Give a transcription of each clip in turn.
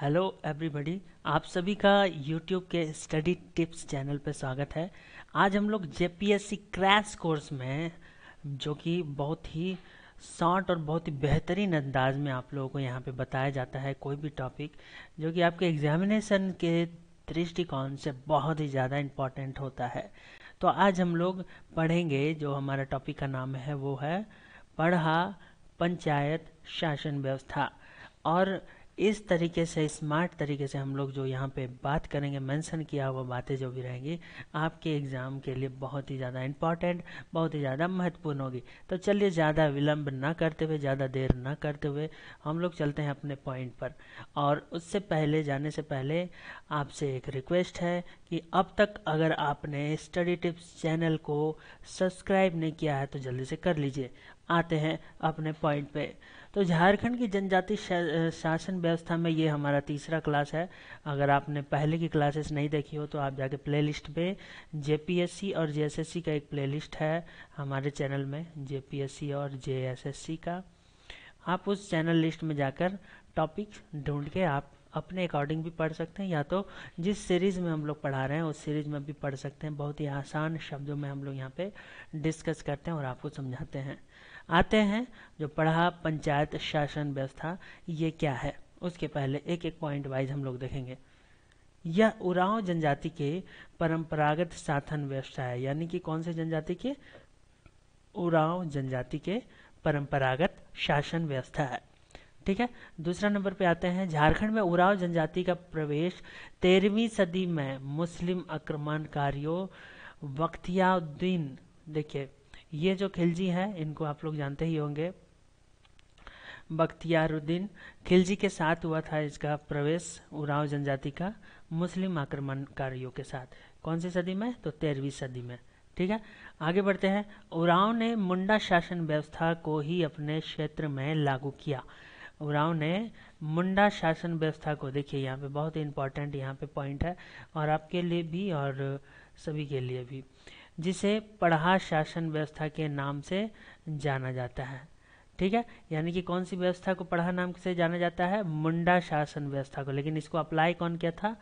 hello everybody आप सभी का यूट्यूब के स्टडी टिप्स चैनल पर स्वागत है आज हम लोग जेपीएससी क्रैश कोर्स में जो कि बहुत ही शॉर्ट और बहुत ही बेहतरीन अंदाज में आप लोगों को यहाँ पे बताया जाता है कोई भी टॉपिक जो कि आपके एग्जामिनेशन के दृष्टिकोण से बहुत ही ज़्यादा इम्पॉर्टेंट होता है तो आज हम लोग पढ़ेंगे जो हमारा टॉपिक का नाम है वो है पढ़ा पंचायत शासन व्यवस्था और इस तरीके से स्मार्ट तरीके से हम लोग जो यहाँ पे बात करेंगे मेंशन किया हुआ बातें जो भी रहेंगी आपके एग्ज़ाम के लिए बहुत ही ज़्यादा इम्पॉर्टेंट बहुत ही ज़्यादा महत्वपूर्ण होगी तो चलिए ज़्यादा विलंब ना करते हुए ज़्यादा देर ना करते हुए हम लोग चलते हैं अपने पॉइंट पर और उससे पहले जाने से पहले आपसे एक रिक्वेस्ट है कि अब तक अगर आपने स्टडी टिप्स चैनल को सब्सक्राइब नहीं किया है तो जल्दी से कर लीजिए आते हैं अपने पॉइंट पे तो झारखंड की जनजाति शासन व्यवस्था में ये हमारा तीसरा क्लास है अगर आपने पहले की क्लासेस नहीं देखी हो तो आप जाके प्लेलिस्ट पे जेपीएससी और जेएसएससी का एक प्लेलिस्ट है हमारे चैनल में जेपीएससी और जेएसएससी का आप उस चैनल लिस्ट में जाकर टॉपिक ढूंढ के आप अपने अकॉर्डिंग भी पढ़ सकते हैं या तो जिस सीरीज़ में हम लोग पढ़ा रहे हैं उस सीरीज़ में भी पढ़ सकते हैं बहुत ही आसान शब्दों में हम लोग यहाँ पे डिस्कस करते हैं और आपको समझाते हैं आते हैं जो पढ़ा पंचायत शासन व्यवस्था ये क्या है उसके पहले एक एक पॉइंट वाइज हम लोग देखेंगे यह उरांव जनजाति के परंपरागत साधन व्यवस्था है यानी कि कौन से जनजाति के उरांव जनजाति के परंपरागत शासन व्यवस्था है ठीक है दूसरा नंबर पे आते हैं झारखंड में उरांव जनजाति का प्रवेश तेरहवीं सदी में मुस्लिम आक्रमणकारियों वक्तियाउद्दीन देखिए ये जो खिलजी हैं इनको आप लोग जानते ही होंगे बख्तियारुद्दीन खिलजी के साथ हुआ था इसका प्रवेश उराव जनजाति का मुस्लिम आक्रमणकारियों के साथ कौन सी सदी में तो तेरहवीं सदी में ठीक है आगे बढ़ते हैं उराव ने मुंडा शासन व्यवस्था को ही अपने क्षेत्र में लागू किया उराव ने मुंडा शासन व्यवस्था को देखिए यहाँ पे बहुत इंपॉर्टेंट यहाँ पे पॉइंट है और आपके लिए भी और सभी के लिए भी जिसे पढ़ा शासन व्यवस्था के नाम से जाना जाता है ठीक है यानी कि कौन सी व्यवस्था को पढ़ा नाम से जाना जाता है मुंडा शासन व्यवस्था को लेकिन इसको अप्लाई कौन किया था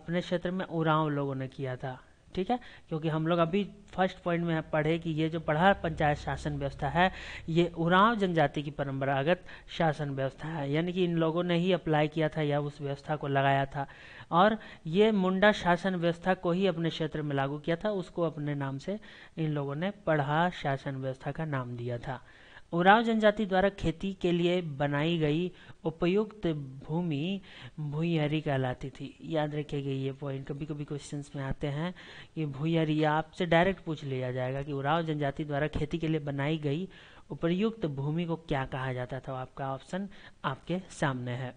अपने क्षेत्र में उरांव लोगों ने किया था ठीक है क्योंकि हम लोग अभी फर्स्ट पॉइंट में पढ़े कि ये जो पढ़ा पंचायत शासन व्यवस्था है ये उरांव जनजाति की परंपरागत शासन व्यवस्था है यानी कि इन लोगों ने ही अप्लाई किया था या उस व्यवस्था को लगाया था और ये मुंडा शासन व्यवस्था को ही अपने क्षेत्र में लागू किया था उसको अपने नाम से इन लोगों ने पढ़ा शासन व्यवस्था का नाम दिया था उराव जनजाति द्वारा खेती के लिए बनाई गई उपयुक्त भूमि भूयहरी कहलाती थी याद रखिएगा ये पॉइंट कभी कभी क्वेश्चंस में आते हैं कि भूयहरी आपसे डायरेक्ट पूछ लिया जाएगा कि उराव जनजाति द्वारा खेती के लिए बनाई गई उपयुक्त भूमि को क्या कहा जाता था तो आपका ऑप्शन आपके सामने है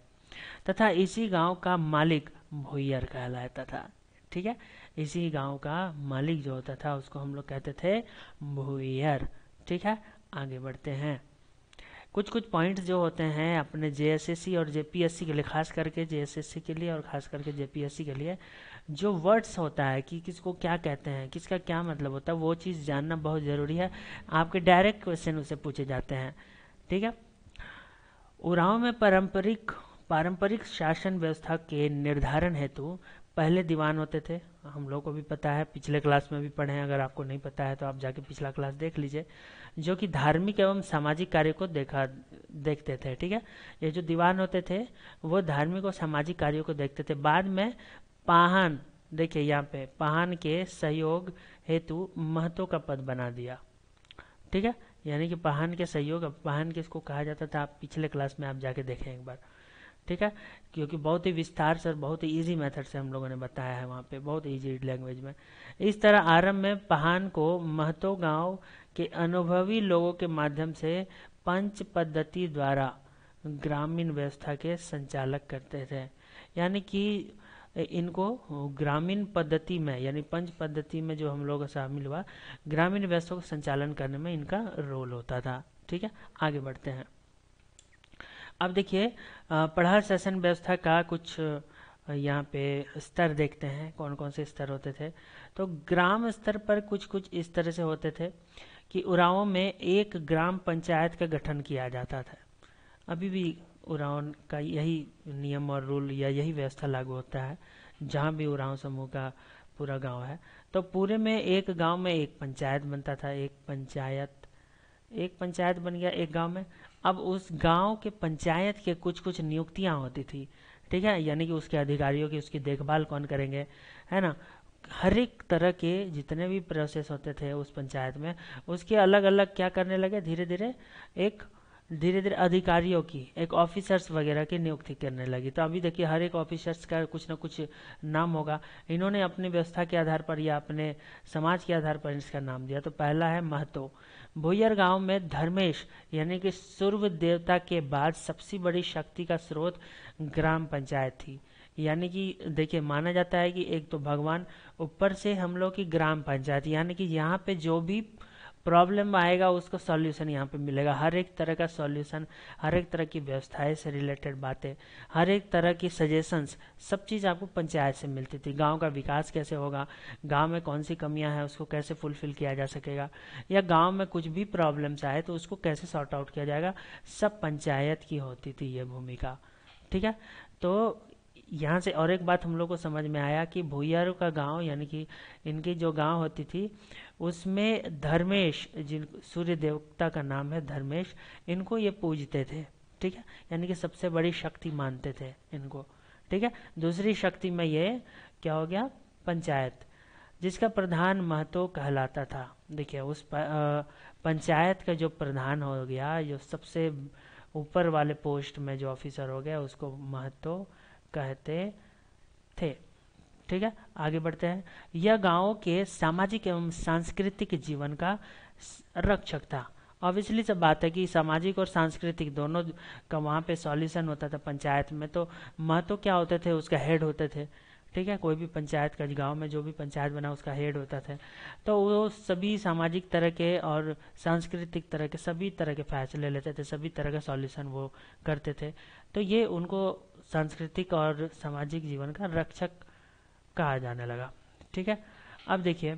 तथा इसी गांव का मालिक भूयर कहलाता था ठीक है इसी गांव का मालिक जो होता था उसको हम लोग कहते थे भूयर ठीक है आगे बढ़ते हैं कुछ कुछ पॉइंट्स जो होते हैं अपने जे और जे के लिए खास करके जे के लिए और ख़ास करके जे के लिए जो वर्ड्स होता है कि किसको क्या कहते हैं किसका क्या मतलब होता है वो चीज़ जानना बहुत ज़रूरी है आपके डायरेक्ट क्वेश्चन उसे पूछे जाते हैं ठीक है उराव में पारंपरिक पारंपरिक शासन व्यवस्था के निर्धारण हेतु पहले दीवान होते थे हम लोग को भी पता है पिछले क्लास में भी पढ़े हैं अगर आपको नहीं पता है तो आप जाके पिछला क्लास देख लीजिए जो कि धार्मिक एवं सामाजिक कार्य को देखा देखते थे ठीक है ये जो दीवान होते थे वो धार्मिक और सामाजिक कार्यों को देखते थे बाद में पाहन देखिए यहाँ पे पाहन के सहयोग हेतु महत्व का पद बना दिया ठीक है यानी कि पाहन के सहयोग पाहन के इसको कहा जाता था आप पिछले क्लास में आप जाके देखें एक बार ठीक है क्योंकि बहुत ही विस्तार से और बहुत ही ईजी मेथड से हम लोगों ने बताया है वहाँ पे बहुत ईजी लैंग्वेज में इस तरह आरंभ में पहान को महतो गांव के अनुभवी लोगों के माध्यम से पंच पद्धति द्वारा ग्रामीण व्यवस्था के संचालक करते थे यानी कि इनको ग्रामीण पद्धति में यानी पंच पद्धति में जो हम लोग शामिल हुआ ग्रामीण व्यवस्था को संचालन करने में इनका रोल होता था ठीक है आगे बढ़ते हैं अब देखिए पढ़ा शासन व्यवस्था का कुछ यहाँ पे स्तर देखते हैं कौन कौन से स्तर होते थे तो ग्राम स्तर पर कुछ कुछ इस तरह से होते थे कि उराव में एक ग्राम पंचायत का गठन किया जाता था अभी भी उराव का यही नियम और रूल या यही व्यवस्था लागू होता है जहाँ भी उराव समूह का पूरा गांव है तो पूरे में एक गांव में एक पंचायत बनता था एक पंचायत एक पंचायत बन गया एक गांव में अब उस गांव के पंचायत के कुछ कुछ नियुक्तियां होती थी ठीक है यानी कि उसके अधिकारियों की उसकी देखभाल कौन करेंगे है ना हर एक तरह के जितने भी प्रोसेस होते थे उस पंचायत में उसके अलग अलग क्या करने लगे धीरे धीरे एक धीरे धीरे अधिकारियों की एक ऑफिसर्स वगैरह की नियुक्ति करने लगी तो अभी देखिए हर एक ऑफिसर्स का कुछ ना कुछ नाम होगा इन्होंने अपनी व्यवस्था के आधार पर या अपने समाज के आधार पर इसका नाम दिया तो पहला है महतो भुयर गांव में धर्मेश यानी कि सूर्य देवता के बाद सबसे बड़ी शक्ति का स्रोत ग्राम पंचायत थी यानी कि देखिए माना जाता है कि एक तो भगवान ऊपर से हम लोग की ग्राम पंचायत यानी कि यहाँ पे जो भी प्रॉब्लम आएगा उसका सॉल्यूशन यहाँ पे मिलेगा हर एक तरह का सॉल्यूशन हर एक तरह की व्यवस्थाएं से रिलेटेड बातें हर एक तरह की सजेशंस सब चीज़ आपको पंचायत से मिलती थी गांव का विकास कैसे होगा गांव में कौन सी कमियां हैं उसको कैसे फुलफिल किया जा सकेगा या गांव में कुछ भी प्रॉब्लम्स आए तो उसको कैसे सॉर्ट आउट किया जाएगा सब पंचायत की होती थी ये भूमिका ठीक है तो यहाँ से और एक बात हम लोग को समझ में आया कि भुयारो का गांव यानी कि इनकी जो गांव होती थी उसमें धर्मेश जिन सूर्य देवता का नाम है धर्मेश इनको ये पूजते थे ठीक है यानी कि सबसे बड़ी शक्ति मानते थे इनको ठीक है दूसरी शक्ति में ये क्या हो गया पंचायत जिसका प्रधान महत्व कहलाता था देखिए उस पंचायत का जो प्रधान हो गया जो सबसे ऊपर वाले पोस्ट में जो ऑफिसर हो गया उसको महत्व कहते थे ठीक है आगे बढ़ते हैं यह गांव के सामाजिक एवं सांस्कृतिक जीवन का रक्षक था ऑब्वियसली सब बात है कि सामाजिक और सांस्कृतिक दोनों का वहाँ पे सॉल्यूशन होता था पंचायत में तो महत्व क्या होते थे उसका हेड होते थे ठीक है कोई भी पंचायत का गांव में जो भी पंचायत बना उसका हेड होता था तो वो सभी सामाजिक तरह के और सांस्कृतिक तरह के सभी तरह के फैसले लेते थे सभी तरह का सॉल्यूशन वो करते थे तो ये उनको सांस्कृतिक और सामाजिक जीवन का रक्षक कहा जाने लगा ठीक है अब देखिए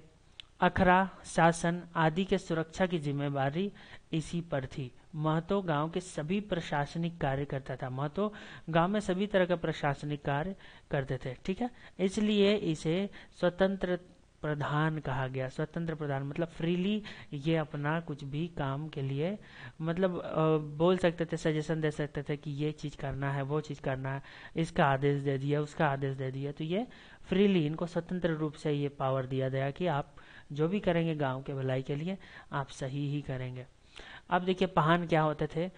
अखरा शासन आदि के सुरक्षा की जिम्मेवारी इसी पर थी महतो गांव के सभी प्रशासनिक कार्य करता था महतो गांव में सभी तरह का प्रशासनिक कार्य करते थे ठीक है इसलिए इसे स्वतंत्र प्रधान कहा गया स्वतंत्र प्रधान मतलब फ्रीली ये अपना कुछ भी काम के लिए मतलब बोल सकते थे सजेशन दे सकते थे कि ये चीज़ करना है वो चीज़ करना है इसका आदेश दे दिया उसका आदेश दे दिया तो ये फ्रीली इनको स्वतंत्र रूप से ये पावर दिया गया कि आप जो भी करेंगे गांव के भलाई के लिए आप सही ही करेंगे अब देखिए पहान क्या होते थे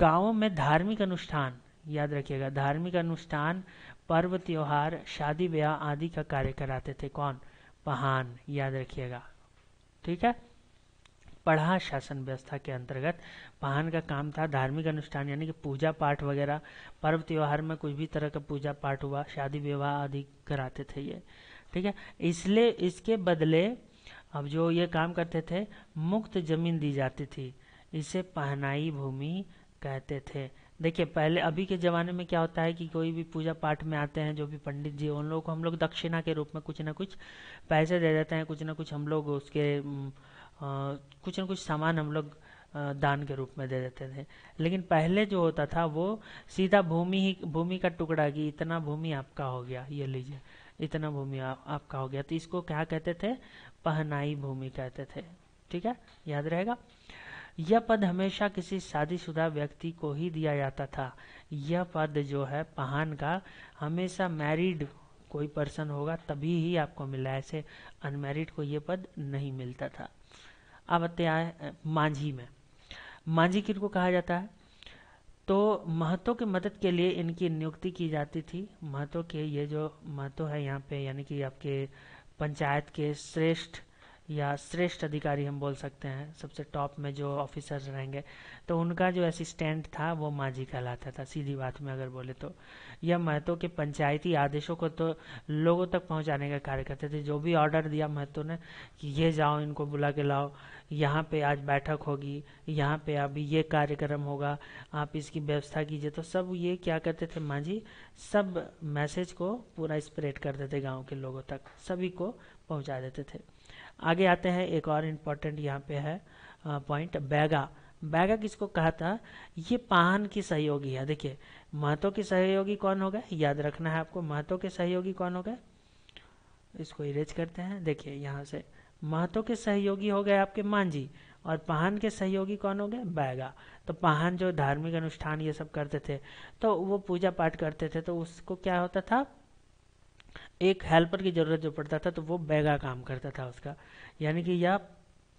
गाँव में धार्मिक अनुष्ठान याद रखिएगा धार्मिक अनुष्ठान पर्व त्योहार शादी ब्याह आदि का कार्य कराते थे कौन पहान याद रखिएगा ठीक है पढ़ा शासन व्यवस्था के अंतर्गत पहान का काम था धार्मिक अनुष्ठान यानी कि पूजा पाठ वगैरह पर्व त्योहार में कुछ भी तरह का पूजा पाठ हुआ शादी विवाह आदि कराते थे ये ठीक है इसलिए इसके बदले अब जो ये काम करते थे मुक्त जमीन दी जाती थी इसे पहनाई भूमि कहते थे देखिए पहले अभी के ज़माने में क्या होता है कि कोई भी पूजा पाठ में आते हैं जो भी पंडित जी उन लोगों को हम लोग दक्षिणा के रूप में कुछ ना कुछ पैसे दे देते हैं कुछ ना कुछ हम लोग उसके कुछ ना कुछ सामान हम लोग दान के रूप में दे देते थे लेकिन पहले जो होता था वो सीधा भूमि ही भूमि का टुकड़ा कि इतना भूमि आपका हो गया ये लीजिए इतना भूमि आप, आपका हो गया तो इसको क्या कहते थे पहनाई भूमि कहते थे ठीक है याद रहेगा यह पद हमेशा किसी शादीशुदा व्यक्ति को ही दिया जाता था यह पद जो है पहान का हमेशा मैरिड कोई पर्सन होगा तभी ही आपको मिला ऐसे अनमैरिड को यह पद नहीं मिलता था अब आते हैं मांझी में मांझी किन को कहा जाता है तो महतो की मदद के लिए इनकी नियुक्ति की जाती थी महतो के ये जो महतो है यहाँ पे यानी कि आपके पंचायत के श्रेष्ठ या श्रेष्ठ अधिकारी हम बोल सकते हैं सबसे टॉप में जो ऑफिसर्स रहेंगे तो उनका जो असिस्टेंट था वो माझी कहलाता था सीधी बात में अगर बोले तो यह महतो के पंचायती आदेशों को तो लोगों तक पहुंचाने का कार्य करते थे जो भी ऑर्डर दिया महतो ने कि ये जाओ इनको बुला के लाओ यहाँ पे आज बैठक होगी यहाँ पे अभी ये कार्यक्रम होगा आप इसकी व्यवस्था कीजिए तो सब ये क्या करते थे माझी सब मैसेज को पूरा स्प्रेड कर देते गाँव के लोगों तक सभी को पहुँचा देते थे आगे आते हैं एक और इम्पोर्टेंट यहाँ पे है पॉइंट बैगा बैगा किसको कहा था ये पाहन की सहयोगी है देखिए महतो की सहयोगी कौन होगा याद रखना है आपको महतो के सहयोगी कौन हो गए इसको इरेज करते हैं देखिए यहाँ से महतो के सहयोगी हो गए आपके मांझी और पाहन के सहयोगी कौन हो गए बैगा तो पाहन जो धार्मिक अनुष्ठान ये सब करते थे तो वो पूजा पाठ करते थे तो उसको क्या होता था एक हेल्पर की ज़रूरत जो पड़ता था तो वो बैगा काम करता था उसका यानी कि यह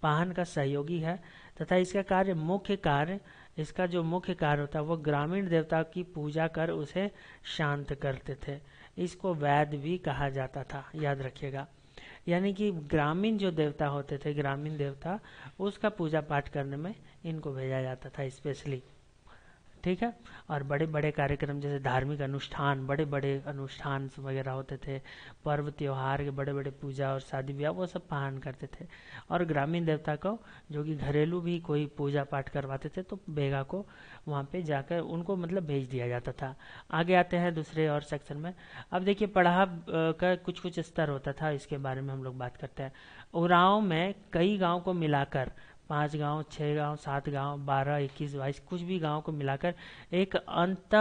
वाहन का सहयोगी है तथा इसका कार्य मुख्य कार्य इसका जो मुख्य कार्य होता है वो ग्रामीण देवता की पूजा कर उसे शांत करते थे इसको वैद भी कहा जाता था याद रखिएगा यानी कि ग्रामीण जो देवता होते थे ग्रामीण देवता उसका पूजा पाठ करने में इनको भेजा जाता था स्पेशली ठीक है और बड़े बड़े कार्यक्रम जैसे धार्मिक अनुष्ठान बड़े बड़े अनुष्ठान वगैरह होते थे पर्व त्यौहार के बड़े बड़े पूजा और शादी ब्याह वो सब पहन करते थे और ग्रामीण देवता को जो कि घरेलू भी कोई पूजा पाठ करवाते थे तो बेगा को वहाँ पे जाकर उनको मतलब भेज दिया जाता था आगे आते हैं दूसरे और सेक्शन में अब देखिए पढ़ाव का कुछ कुछ स्तर होता था इसके बारे में हम लोग बात करते हैं उराव में कई गाँव को मिलाकर पाँच गांव छः गांव सात गांव बारह इक्कीस बाईस कुछ भी गांव को मिलाकर एक अंत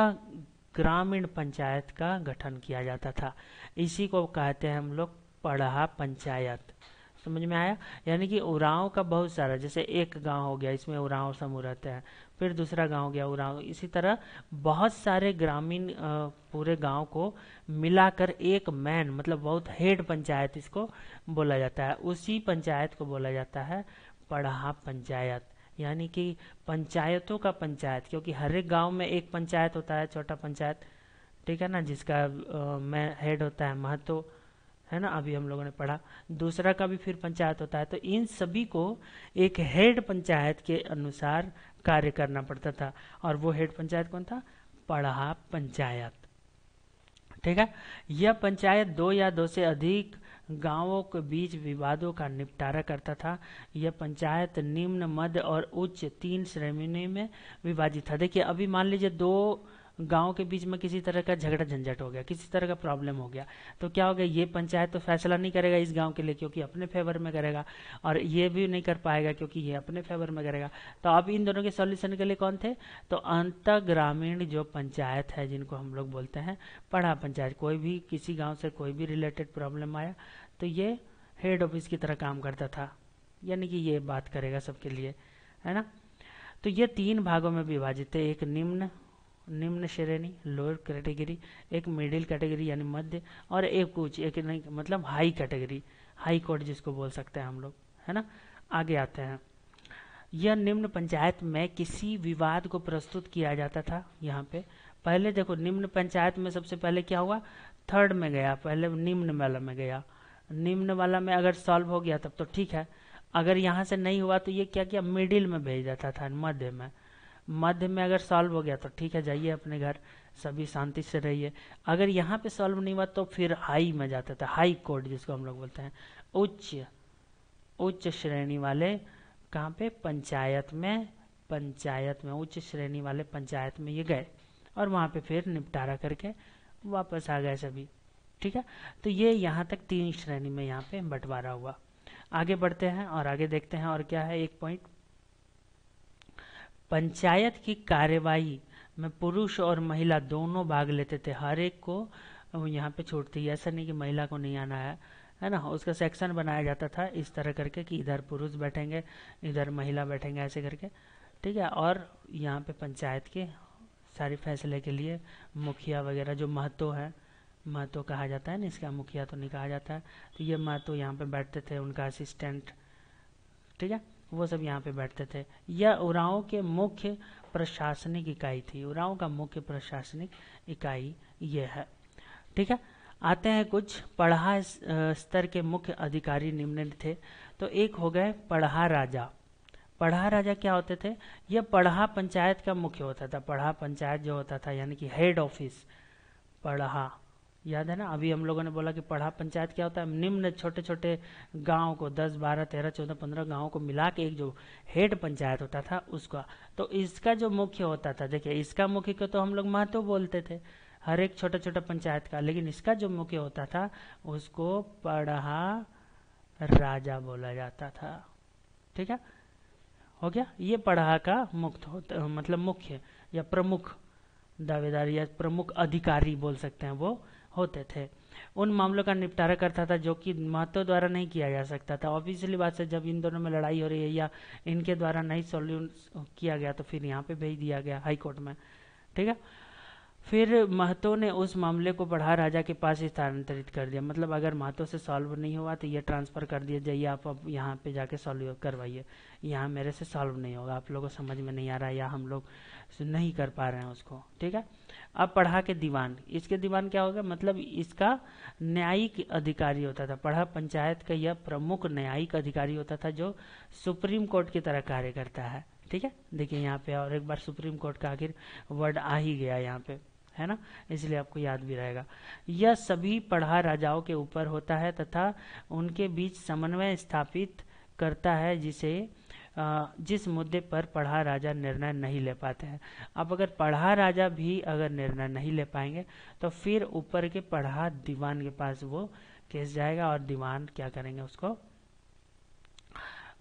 ग्रामीण पंचायत का गठन किया जाता था इसी को कहते हैं हम लोग पढ़ा पंचायत समझ में आया यानी कि उराव का बहुत सारा जैसे एक गांव हो गया इसमें उराव समूह रहते हैं फिर दूसरा गांव हो गया उराव इसी तरह बहुत सारे ग्रामीण पूरे गांव को मिलाकर एक मैन मतलब बहुत हेड पंचायत इसको बोला जाता है उसी पंचायत को बोला जाता है पढ़ा पंचायत यानी कि पंचायतों का पंचायत क्योंकि हर एक गांव में एक पंचायत होता है छोटा पंचायत ठीक है ना जिसका मैं हेड होता है महतो है ना अभी हम लोगों ने पढ़ा दूसरा का भी फिर पंचायत होता है तो इन सभी को एक हेड पंचायत के अनुसार कार्य करना पड़ता था और वो हेड पंचायत कौन था पढ़ा पंचायत ठीक है यह पंचायत दो या दो से अधिक गांवों के बीच विवादों का निपटारा करता था यह पंचायत निम्न मध्य और उच्च तीन श्रेणी में विभाजित था देखिए अभी मान लीजिए दो गाँव के बीच में किसी तरह का झगड़ा झंझट हो गया किसी तरह का प्रॉब्लम हो गया तो क्या हो गया ये पंचायत तो फैसला नहीं करेगा इस गाँव के लिए क्योंकि अपने फेवर में करेगा और ये भी नहीं कर पाएगा क्योंकि ये अपने फेवर में करेगा तो अब इन दोनों के सोल्यूशन के लिए कौन थे तो अंत ग्रामीण जो पंचायत है जिनको हम लोग बोलते हैं पढ़ा पंचायत कोई भी किसी गाँव से कोई भी रिलेटेड प्रॉब्लम आया तो ये हेड ऑफिस की तरह काम करता था यानी कि ये बात करेगा सबके लिए है ना तो ये तीन भागों में विभाजित है एक निम्न निम्न श्रेणी लोअर कैटेगरी एक मिडिल कैटेगरी यानी मध्य और एक कुछ एक नहीं मतलब हाई कैटेगरी हाई कोर्ट जिसको बोल सकते हैं हम लोग है ना आगे आते हैं यह निम्न पंचायत में किसी विवाद को प्रस्तुत किया जाता था यहाँ पे पहले देखो निम्न पंचायत में सबसे पहले क्या हुआ थर्ड में गया पहले निम्न वाला में गया निम्न वाला में अगर सॉल्व हो गया तब तो ठीक है अगर यहाँ से नहीं हुआ तो ये क्या किया मिडिल में भेज जाता था मध्य में मध्य में अगर सॉल्व हो गया तो ठीक है जाइए अपने घर सभी शांति से रहिए अगर यहाँ पे सॉल्व नहीं हुआ तो फिर हाई में जाता था हाई कोर्ट जिसको हम लोग बोलते हैं उच्च उच्च श्रेणी वाले कहाँ पे पंचायत में पंचायत में उच्च श्रेणी वाले पंचायत में ये गए और वहाँ पे फिर निपटारा करके वापस आ गए सभी ठीक है तो ये यहाँ तक तीन श्रेणी में यहाँ पे बंटवारा हुआ आगे बढ़ते हैं और आगे देखते हैं और क्या है एक पॉइंट पंचायत की कार्यवाही में पुरुष और महिला दोनों भाग लेते थे हर एक को यहाँ पे छूट थी ऐसा नहीं कि महिला को नहीं आना है है ना उसका सेक्शन बनाया जाता था इस तरह करके कि इधर पुरुष बैठेंगे इधर महिला बैठेंगे ऐसे करके ठीक है और यहाँ पे पंचायत के सारे फैसले के लिए मुखिया वगैरह जो महतो है महतो कहा जाता है ना इसका मुखिया तो नहीं कहा जाता है तो ये महतो यहाँ पे बैठते थे उनका असिस्टेंट ठीक है वो सब यहाँ पे बैठते थे यह उराओं के मुख्य प्रशासनिक इकाई थी उरांव का मुख्य प्रशासनिक इकाई यह है ठीक है आते हैं कुछ पढ़ा स्तर के मुख्य अधिकारी निम्न थे तो एक हो गए पढ़ा राजा पढ़ा राजा क्या होते थे यह पढ़ा पंचायत का मुख्य होता था पढ़ा पंचायत जो होता था यानी कि हेड ऑफिस पढ़ा याद है ना अभी हम लोगों ने बोला कि पढ़ा पंचायत क्या होता है निम्न छोटे छोटे गांव को दस बारह तेरह चौदह पंद्रह गांव को मिला के एक जो हेड पंचायत होता था उसका तो इसका जो मुख्य होता था देखिए इसका मुख्य को तो हम लोग महत्व बोलते थे हर एक छोटा छोटा पंचायत का लेकिन इसका जो मुख्य होता था उसको पढ़ा राजा बोला जाता था ठीक है हो गया ये पढ़ा का मुक्त होता मतलब मुख्य या प्रमुख दावेदार या प्रमुख अधिकारी बोल सकते हैं वो होते थे उन मामलों का निपटारा करता था जो कि महत्व द्वारा नहीं किया जा सकता था ऑब्वियसली बात से जब इन दोनों में लड़ाई हो रही है या इनके द्वारा नहीं सोल्यून किया गया तो फिर यहाँ पे भेज दिया गया हाई कोर्ट में ठीक है फिर महतो ने उस मामले को बढ़ा राजा के पास स्थानांतरित कर दिया मतलब अगर महतो से सॉल्व नहीं हुआ तो ये ट्रांसफ़र कर दिया जाइए आप अब यहाँ पे जाके सॉल्व करवाइए यहाँ मेरे से सॉल्व नहीं होगा आप लोगों को समझ में नहीं आ रहा या हम लोग नहीं कर पा रहे हैं उसको ठीक है अब पढ़ा के दीवान इसके दीवान क्या होगा मतलब इसका न्यायिक अधिकारी होता था पढ़ा पंचायत का यह प्रमुख न्यायिक अधिकारी होता था जो सुप्रीम कोर्ट की तरह कार्य करता है ठीक है देखिए यहाँ पे और एक बार सुप्रीम कोर्ट का आखिर वर्ड आ ही गया यहाँ पे है ना इसलिए आपको याद भी रहेगा यह सभी पढ़ा राजाओं के ऊपर होता है तथा उनके बीच समन्वय स्थापित करता है जिसे जिस मुद्दे पर पढ़ा राजा निर्णय नहीं ले पाते हैं अब अगर पढ़ा राजा भी अगर निर्णय नहीं ले पाएंगे तो फिर ऊपर के पढ़ा दीवान के पास वो केस जाएगा और दीवान क्या करेंगे उसको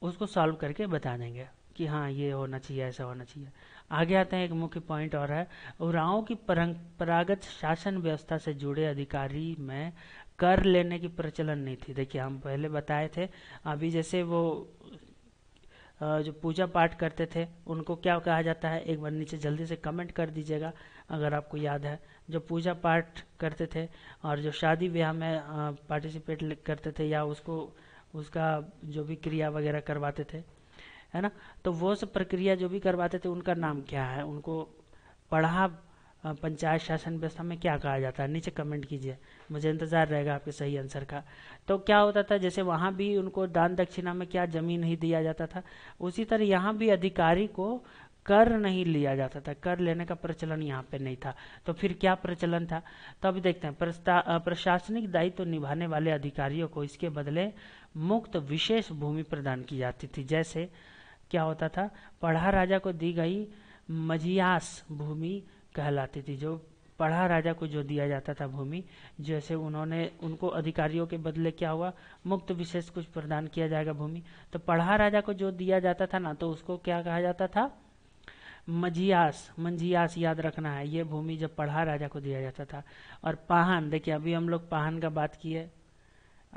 उसको सॉल्व करके बता देंगे कि हाँ ये होना चाहिए ऐसा होना चाहिए आगे आते हैं एक मुख्य पॉइंट और है उराओं की परंपरागत शासन व्यवस्था से जुड़े अधिकारी में कर लेने की प्रचलन नहीं थी देखिए हम पहले बताए थे अभी जैसे वो जो पूजा पाठ करते थे उनको क्या कहा जाता है एक बार नीचे जल्दी से कमेंट कर दीजिएगा अगर आपको याद है जो पूजा पाठ करते थे और जो शादी ब्याह में पार्टिसिपेट करते थे या उसको उसका जो भी क्रिया वगैरह करवाते थे है ना तो वो सब प्रक्रिया जो भी करवाते थे उनका नाम क्या है उनको पढ़ा पंचायत शासन व्यवस्था में क्या कहा जाता है नीचे कमेंट कीजिए मुझे इंतज़ार रहेगा आपके सही आंसर का तो क्या होता था जैसे वहाँ भी उनको दान दक्षिणा में क्या जमीन नहीं दिया जाता था उसी तरह यहाँ भी अधिकारी को कर नहीं लिया जाता था कर लेने का प्रचलन यहाँ पे नहीं था तो फिर क्या प्रचलन था तो अभी देखते हैं प्रशासनिक दायित्व तो निभाने वाले अधिकारियों को इसके बदले मुक्त विशेष भूमि प्रदान की जाती थी जैसे क्या होता था पढ़ा राजा को दी गई मजियास भूमि कहलाती थी जो पढ़ा राजा को जो दिया जाता था भूमि जैसे उन्होंने उनको अधिकारियों के बदले क्या हुआ मुक्त विशेष कुछ प्रदान किया जाएगा भूमि तो पढ़ा राजा को जो दिया जाता था ना तो उसको क्या कहा जाता था मजियास मंजियास याद रखना है ये भूमि जब पढ़ा राजा को दिया जाता था और पाहन देखिए अभी हम लोग पाहन का बात की है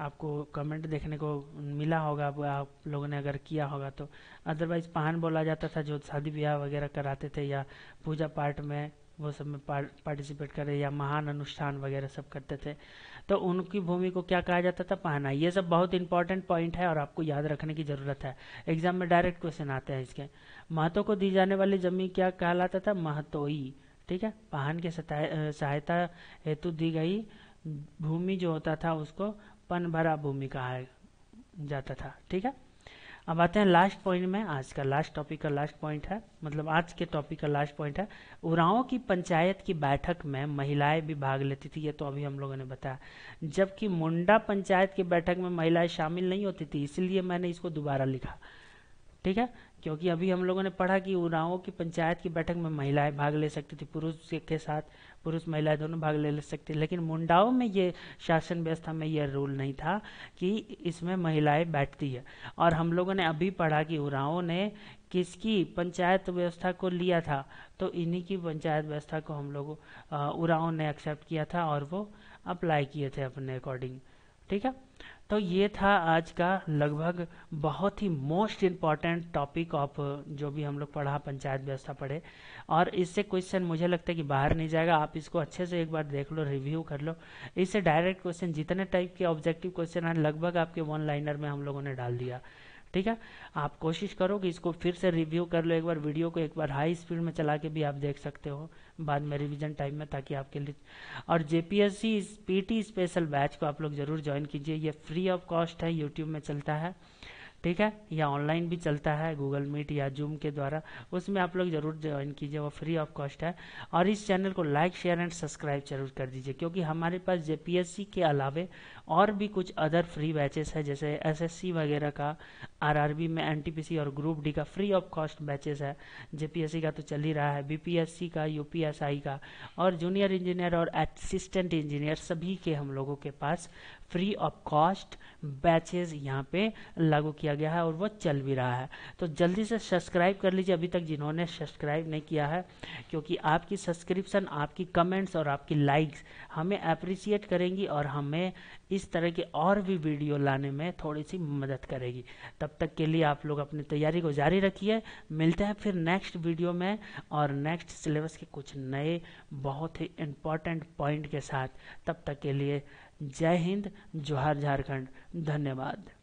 आपको कमेंट देखने को मिला होगा आप लोगों ने अगर किया होगा तो अदरवाइज़ पहान बोला जाता था जो शादी ब्याह वगैरह कराते थे या पूजा पाठ में वो सब में पार्टिसिपेट करे या महान अनुष्ठान वगैरह सब करते थे तो उनकी भूमि को क्या कहा जाता था पहना ये सब बहुत इंपॉर्टेंट पॉइंट है और आपको याद रखने की ज़रूरत है एग्जाम में डायरेक्ट क्वेश्चन आते हैं इसके महतो को दी जाने वाली जमीन क्या कहलाता था महतोई ठीक है पहान के सहायता हेतु दी गई भूमि जो होता था उसको पन भरा भूमि कहा जाता था ठीक है अब आते हैं लास्ट पॉइंट में आज का लास्ट टॉपिक का लास्ट पॉइंट है मतलब आज के टॉपिक का लास्ट पॉइंट है उराओं की पंचायत की बैठक में महिलाएं भी भाग लेती थी ये तो अभी हम लोगों ने बताया जबकि मुंडा पंचायत की बैठक में महिलाएं शामिल नहीं होती थी इसलिए मैंने इसको दोबारा लिखा ठीक है क्योंकि अभी हम लोगों ने पढ़ा कि उराओं की पंचायत की बैठक में महिलाएं भाग ले सकती थी पुरुष के साथ पुरुष महिलाएं दोनों भाग ले, ले सकती लेकिन मुंडाओं में ये शासन व्यवस्था में यह रूल नहीं था कि इसमें महिलाएं बैठती है और हम लोगों ने अभी पढ़ा कि उराओं ने किसकी पंचायत व्यवस्था को लिया था तो इन्हीं की पंचायत व्यवस्था को हम लोग उराओं ने एक्सेप्ट किया था और वो अप्लाई किए थे अपने अकॉर्डिंग ठीक है तो ये था आज का लगभग बहुत ही मोस्ट इम्पॉर्टेंट टॉपिक ऑफ जो भी हम लोग पढ़ा पंचायत व्यवस्था पढ़े और इससे क्वेश्चन मुझे लगता है कि बाहर नहीं जाएगा आप इसको अच्छे से एक बार देख लो रिव्यू कर लो इससे डायरेक्ट क्वेश्चन जितने टाइप के ऑब्जेक्टिव क्वेश्चन हैं लगभग आपके वन लाइनर में हम लोगों ने डाल दिया ठीक है आप कोशिश करो कि इसको फिर से रिव्यू कर लो एक बार वीडियो को एक बार हाई स्पीड में चला के भी आप देख सकते हो बाद में रिवीजन टाइम में ताकि आपके लिए और जेपीएससी पीटी स्पेशल बैच को आप लोग जरूर ज्वाइन कीजिए ये फ्री ऑफ कॉस्ट है यूट्यूब में चलता है ठीक है या ऑनलाइन भी चलता है गूगल मीट या जूम के द्वारा उसमें आप लोग जरूर ज्वाइन कीजिए वो फ्री ऑफ कॉस्ट है और इस चैनल को लाइक शेयर एंड सब्सक्राइब जरूर कर दीजिए क्योंकि हमारे पास जेपीएससी के अलावे और भी कुछ अदर फ्री बैचेस है जैसे एसएससी वगैरह का आरआरबी में एनटीपीसी और ग्रुप डी का फ्री ऑफ कॉस्ट बैचेस है जेपीएससी का तो चल ही रहा है बीपीएससी का यूपीएसआई का और जूनियर इंजीनियर और असिस्टेंट इंजीनियर सभी के हम लोगों के पास फ्री ऑफ कॉस्ट बैचेज यहाँ पे लागू किया गया है और वह चल भी रहा है तो जल्दी से सब्सक्राइब कर लीजिए अभी तक जिन्होंने सब्सक्राइब नहीं किया है क्योंकि आपकी सब्सक्रिप्शन आपकी कमेंट्स और आपकी लाइक्स हमें अप्रिसिएट करेंगी और हमें इस तरह की और भी वीडियो लाने में थोड़ी सी मदद करेगी तब तक के लिए आप लोग अपनी तैयारी को जारी रखिए मिलते हैं फिर नेक्स्ट वीडियो में और नेक्स्ट सिलेबस के कुछ नए बहुत ही इम्पॉर्टेंट पॉइंट के साथ तब तक के लिए जय हिंद जोहार झारखंड धन्यवाद